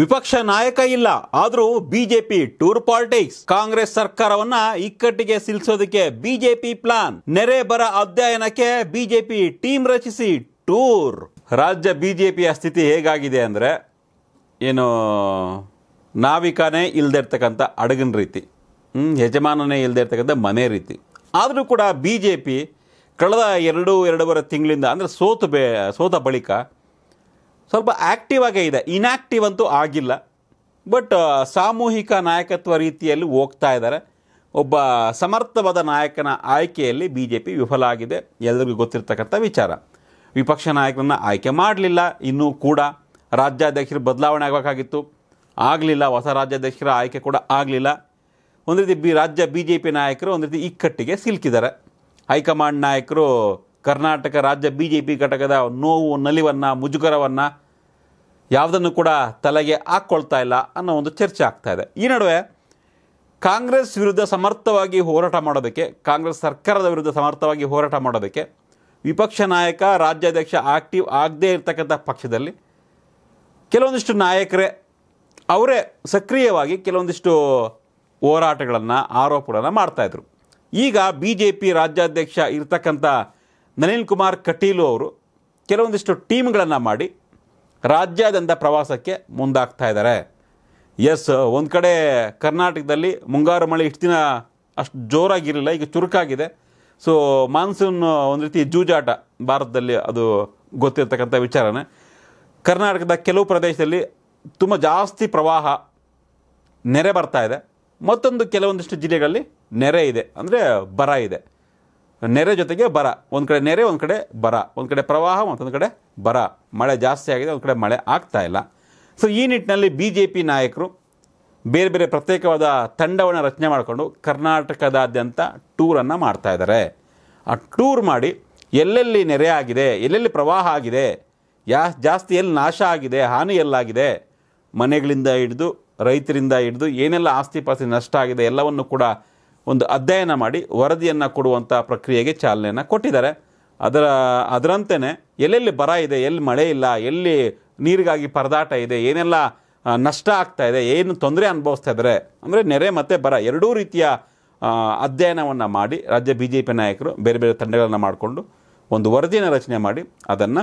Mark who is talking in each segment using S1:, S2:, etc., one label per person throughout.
S1: ವಿಪಕ್ಷ ನಾಯಕ ಇಲ್ಲ ಆದರೂ ಬಿಜೆಪಿ ಟೂರ್ ಪಾಲಿಟಿಕ್ಸ್ ಕಾಂಗ್ರೆಸ್ ಸರ್ಕಾರವನ್ನ ಇಕ್ಕಟ್ಟಿಗೆ ಸಿಲ್ಸೋದಕ್ಕೆ ಬಿಜೆಪಿ ಪ್ಲಾನ್ ನೆರೆ ಬರ ಅಧ್ಯಯನಕ್ಕೆ ಬಿಜೆಪಿ ಟೀಮ್ ರಚಿಸಿ ಟೂರ್ ರಾಜ್ಯ ಬಿಜೆಪಿಯ ಸ್ಥಿತಿ ಹೇಗಾಗಿದೆ ಅಂದರೆ ಏನು ನಾವಿಕಾನೇ ಇಲ್ಲದೆ ಇರ್ತಕ್ಕಂಥ ಅಡಗಿನ ರೀತಿ ಯಜಮಾನನೇ ಇಲ್ಲದೆ ಇರ್ತಕ್ಕಂಥ ಮನೆ ರೀತಿ ಆದರೂ ಕೂಡ ಬಿ ಜೆ ಪಿ ಕಳೆದ ಎರಡು ಎರಡೂವರೆ ತಿಂಗಳಿಂದ ಅಂದರೆ ಸೋತು ಬೇ ಸೋತ ಬಳಿಕ ಸ್ವಲ್ಪ ಆ್ಯಕ್ಟಿವ್ ಆಗೇ ಇದೆ ಇನ್ಯಾಕ್ಟಿವ್ ಅಂತೂ ಆಗಿಲ್ಲ ಬಟ್ ಸಾಮೂಹಿಕ ನಾಯಕತ್ವ ರೀತಿಯಲ್ಲಿ ಹೋಗ್ತಾ ಇದ್ದಾರೆ ಒಬ್ಬ ಸಮರ್ಥವಾದ ನಾಯಕನ ಆಯ್ಕೆಯಲ್ಲಿ ಬಿ ಜೆ ಪಿ ವಿಫಲ ಆಗಿದೆ ಎಲ್ಲರಿಗೂ ಗೊತ್ತಿರ್ತಕ್ಕಂಥ ವಿಚಾರ ವಿಪಕ್ಷ ನಾಯಕರನ್ನು ಆಯ್ಕೆ ಮಾಡಲಿಲ್ಲ ಇನ್ನೂ ಕೂಡ ರಾಜ್ಯಾಧ್ಯಕ್ಷರು ಬದಲಾವಣೆ ಆಗಬೇಕಾಗಿತ್ತು ಆಗಲಿಲ್ಲ ಹೊಸ ರಾಜ್ಯಾಧ್ಯಕ್ಷರ ಆಯ್ಕೆ ಕೂಡ ಆಗಲಿಲ್ಲ ಒಂದು ರೀತಿ ಬಿ ರಾಜ್ಯ ಬಿ ಜೆ ಪಿ ನಾಯಕರು ಒಂದು ರೀತಿ ಇಕ್ಕಟ್ಟಿಗೆ ಸಿಲುಕಿದ್ದಾರೆ ಹೈಕಮಾಂಡ್ ನಾಯಕರು ಕರ್ನಾಟಕ ರಾಜ್ಯ ಬಿ ಜೆ ಪಿ ಘಟಕದ ನೋವು ನಲಿವನ್ನು ಮುಜುಗರವನ್ನು ಯಾವುದನ್ನು ಕೂಡ ತಲೆಗೆ ಹಾಕ್ಕೊಳ್ತಾ ಇಲ್ಲ ಅನ್ನೋ ಒಂದು ಚರ್ಚೆ ಆಗ್ತಾ ಇದೆ ಈ ನಡುವೆ ಕಾಂಗ್ರೆಸ್ ವಿರುದ್ಧ ಸಮರ್ಥವಾಗಿ ಹೋರಾಟ ಮಾಡೋದಕ್ಕೆ ಕಾಂಗ್ರೆಸ್ ಸರ್ಕಾರದ ವಿರುದ್ಧ ಸಮರ್ಥವಾಗಿ ಹೋರಾಟ ಮಾಡೋದಕ್ಕೆ ವಿಪಕ್ಷ ನಾಯಕ ರಾಜ್ಯಾಧ್ಯಕ್ಷ ಆಕ್ಟಿವ್ ಆಗದೇ ಇರತಕ್ಕಂಥ ಪಕ್ಷದಲ್ಲಿ ಕೆಲವೊಂದಿಷ್ಟು ನಾಯಕರೇ ಅವರೇ ಸಕ್ರಿಯವಾಗಿ ಕೆಲವೊಂದಿಷ್ಟು ಹೋರಾಟಗಳನ್ನು ಆರೋಪಗಳನ್ನು ಮಾಡ್ತಾಯಿದ್ರು ಈಗ ಬಿ ಜೆ ಪಿ ರಾಜ್ಯಾಧ್ಯಕ್ಷ ಇರತಕ್ಕಂಥ ನಳಿನ್ ಕುಮಾರ್ ಕಟೀಲು ಅವರು ಕೆಲವೊಂದಿಷ್ಟು ಟೀಮ್ಗಳನ್ನು ಮಾಡಿ ರಾಜ್ಯಾದ್ಯಂತ ಪ್ರವಾಸಕ್ಕೆ ಮುಂದಾಗ್ತಾ ಇದ್ದಾರೆ ಎಸ್ ಒಂದು ಕಡೆ ಕರ್ನಾಟಕದಲ್ಲಿ ಮುಂಗಾರು ಮಳೆ ಇಷ್ಟು ದಿನ ಅಷ್ಟು ಜೋರಾಗಿರಲಿಲ್ಲ ಈಗ ಚುರುಕಾಗಿದೆ ಸೊ ಮಾನ್ಸೂನ್ ಒಂದು ರೀತಿ ಜೂಜಾಟ ಭಾರತದಲ್ಲಿ ಅದು ಗೊತ್ತಿರತಕ್ಕಂಥ ವಿಚಾರನೇ ಕರ್ನಾಟಕದ ಕೆಲವು ಪ್ರದೇಶದಲ್ಲಿ ತುಂಬ ಜಾಸ್ತಿ ಪ್ರವಾಹ ನೆರೆ ಬರ್ತಾ ಇದೆ ಮತ್ತೊಂದು ಕೆಲವೊಂದಿಷ್ಟು ಜಿಲ್ಲೆಗಳಲ್ಲಿ ನೆರೆ ಇದೆ ಅಂದರೆ ಬರ ಇದೆ ನೆರೆ ಜೊತೆಗೆ ಬರ ಒಂದು ಕಡೆ ನೆರೆ ಒಂದು ಕಡೆ ಬರ ಒಂದು ಕಡೆ ಪ್ರವಾಹ ಮತ್ತೊಂದು ಕಡೆ ಬರ ಮಳೆ ಜಾಸ್ತಿ ಆಗಿದೆ ಒಂದು ಕಡೆ ಮಳೆ ಆಗ್ತಾ ಇಲ್ಲ ಸೊ ಈ ನಿಟ್ಟಿನಲ್ಲಿ ಬಿ ಜೆ ಪಿ ನಾಯಕರು ಬೇರೆ ಬೇರೆ ಪ್ರತ್ಯೇಕವಾದ ತಂಡವನ್ನು ರಚನೆ ಮಾಡಿಕೊಂಡು ಕರ್ನಾಟಕದಾದ್ಯಂತ ಟೂರನ್ನು ಮಾಡ್ತಾ ಇದ್ದಾರೆ ಆ ಟೂರ್ ಮಾಡಿ ಎಲ್ಲೆಲ್ಲಿ ನೆರೆ ಆಗಿದೆ ಎಲ್ಲೆಲ್ಲಿ ಪ್ರವಾಹ ಆಗಿದೆ ಯಾ ಜಾಸ್ತಿ ಎಲ್ಲಿ ನಾಶ ಆಗಿದೆ ಹಾನಿ ಎಲ್ಲಾಗಿದೆ ಮನೆಗಳಿಂದ ಹಿಡಿದು ರೈತರಿಂದ ಹಿಡಿದು ಏನೆಲ್ಲ ಆಸ್ತಿ ಪಾಸ್ತಿ ನಷ್ಟ ಆಗಿದೆ ಎಲ್ಲವನ್ನು ಕೂಡ ಒಂದು ಅಧ್ಯಯನ ಮಾಡಿ ವರದಿಯನ್ನು ಕೊಡುವಂಥ ಪ್ರಕ್ರಿಯೆಗೆ ಚಾಲನೆಯನ್ನು ಕೊಟ್ಟಿದ್ದಾರೆ ಅದರ ಅದರಂತೆಯೇ ಎಲ್ಲೆಲ್ಲಿ ಬರ ಇದೆ ಎಲ್ಲಿ ಮಳೆ ಇಲ್ಲ ಎಲ್ಲಿ ನೀರಿಗಾಗಿ ಪರದಾಟ ಇದೆ ಏನೆಲ್ಲ ನಷ್ಟ ಆಗ್ತಾ ಇದೆ ಏನು ತೊಂದರೆ ಅನುಭವಿಸ್ತಾ ಇದ್ದಾರೆ ಅಂದರೆ ನೆರೆ ಮತ್ತು ಬರ ಎರಡೂ ರೀತಿಯ ಅಧ್ಯಯನವನ್ನು ಮಾಡಿ ರಾಜ್ಯ ಬಿ ಜೆ ಪಿ ನಾಯಕರು ಬೇರೆ ಬೇರೆ ತಂಡಗಳನ್ನು ಮಾಡಿಕೊಂಡು ಒಂದು ವರದಿಯನ್ನು ರಚನೆ ಮಾಡಿ ಅದನ್ನು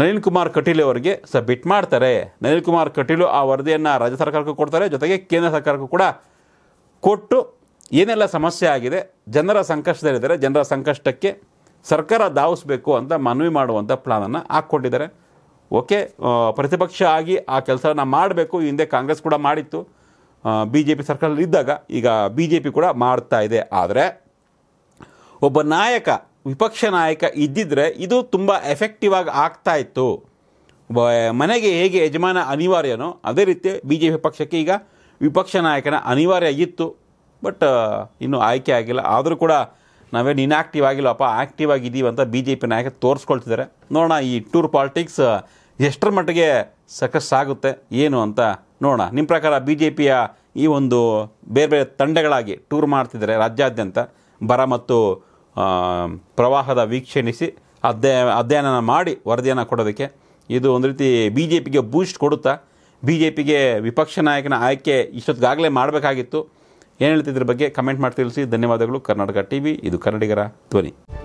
S1: ನಳಿನ್ ಕುಮಾರ್ ಕಟೀಲ್ ಅವರಿಗೆ ಸಬ್ಮಿಟ್ ಮಾಡ್ತಾರೆ ನಳಿನ್ ಕುಮಾರ್ ಕಟೀಲು ಆ ವರದಿಯನ್ನು ರಾಜ್ಯ ಸರ್ಕಾರಕ್ಕೂ ಕೊಡ್ತಾರೆ ಜೊತೆಗೆ ಕೇಂದ್ರ ಸರ್ಕಾರಕ್ಕೂ ಕೂಡ ಕೊಟ್ಟು ಏನೆಲ್ಲ ಸಮಸ್ಯೆ ಆಗಿದೆ ಜನರ ಸಂಕಷ್ಟದಲ್ಲಿದ್ದಾರೆ ಜನರ ಸಂಕಷ್ಟಕ್ಕೆ ಸರ್ಕಾರ ಧಾವಿಸ್ಬೇಕು ಅಂತ ಮನವಿ ಮಾಡುವಂಥ ಪ್ಲಾನನ್ನು ಹಾಕ್ಕೊಂಡಿದ್ದಾರೆ ಓಕೆ ಪ್ರತಿಪಕ್ಷ ಆಗಿ ಆ ಕೆಲಸವನ್ನು ಮಾಡಬೇಕು ಹಿಂದೆ ಕಾಂಗ್ರೆಸ್ ಕೂಡ ಮಾಡಿತ್ತು ಬಿ ಜೆ ಪಿ ಸರ್ಕಾರದಲ್ಲಿದ್ದಾಗ ಈಗ ಬಿ ಜೆ ಪಿ ಕೂಡ ಮಾಡ್ತಾ ಇದೆ ಆದರೆ ಒಬ್ಬ ನಾಯಕ ವಿಪಕ್ಷ ನಾಯಕ ಇದ್ದಿದ್ದರೆ ಇದು ತುಂಬ ಎಫೆಕ್ಟಿವ್ ಆಗಿ ಆಗ್ತಾ ಇತ್ತು ಮನೆಗೆ ಹೇಗೆ ಯಜಮಾನ ಅನಿವಾರ್ಯನೋ ಅದೇ ರೀತಿ ಬಿ ಜೆ ಪಿ ಪಕ್ಷಕ್ಕೆ ಈಗ ವಿಪಕ್ಷ ನಾಯಕನ ಅನಿವಾರ್ಯ ಇತ್ತು ಬಟ್ ಇನ್ನೂ ಆಯ್ಕೆ ಆಗಿಲ್ಲ ಆದರೂ ಕೂಡ ನಾವೇನು ಇನ್ಆಕ್ಟಿವ್ ಆಗಿಲ್ಲಪ್ಪ ಆ್ಯಕ್ಟಿವ್ ಆಗಿದ್ದೀವಿ ಅಂತ ಬಿ ಜೆ ಪಿ ನಾಯಕ ತೋರಿಸ್ಕೊಳ್ತಿದ್ದಾರೆ ನೋಡೋಣ ಈ ಟೂರ್ ಪಾಲಿಟಿಕ್ಸ್ ಎಷ್ಟರ ಮಟ್ಟಿಗೆ ಸಕ್ಸಸ್ ಆಗುತ್ತೆ ಏನು ಅಂತ ನೋಡೋಣ ನಿಮ್ಮ ಪ್ರಕಾರ ಬಿ ಜೆ ಪಿಯ ಈ ಒಂದು ಬೇರೆ ಬೇರೆ ತಂಡಗಳಾಗಿ ಟೂರ್ ಮಾಡ್ತಿದ್ದಾರೆ ರಾಜ್ಯಾದ್ಯಂತ ಬರ ಮತ್ತು ಪ್ರವಾಹದ ವೀಕ್ಷಣಿಸಿ ಅಧ್ಯಯ ಅಧ್ಯಯನ ಮಾಡಿ ವರದಿಯನ್ನು ಕೊಡೋದಕ್ಕೆ ಇದು ಒಂದು ರೀತಿ ಬಿ ಜೆ ಪಿಗೆ ಬೂಸ್ಟ್ ಕೊಡುತ್ತಾ ಬಿ ಜೆ ಪಿಗೆ ವಿಪಕ್ಷ ನಾಯಕನ ಆಯ್ಕೆ ಇಷ್ಟೊತ್ತಿಗಾಗಲೇ ಮಾಡಬೇಕಾಗಿತ್ತು ಏನು ಹೇಳ್ತಿದ್ರ ಬಗ್ಗೆ ಕಮೆಂಟ್ ಮಾಡಿ ತಿಳಿಸಿ ಧನ್ಯವಾದಗಳು ಕರ್ನಾಟಕ ಟಿವಿ ಇದು ಕನ್ನಡಿಗರ ಧ್ವನಿ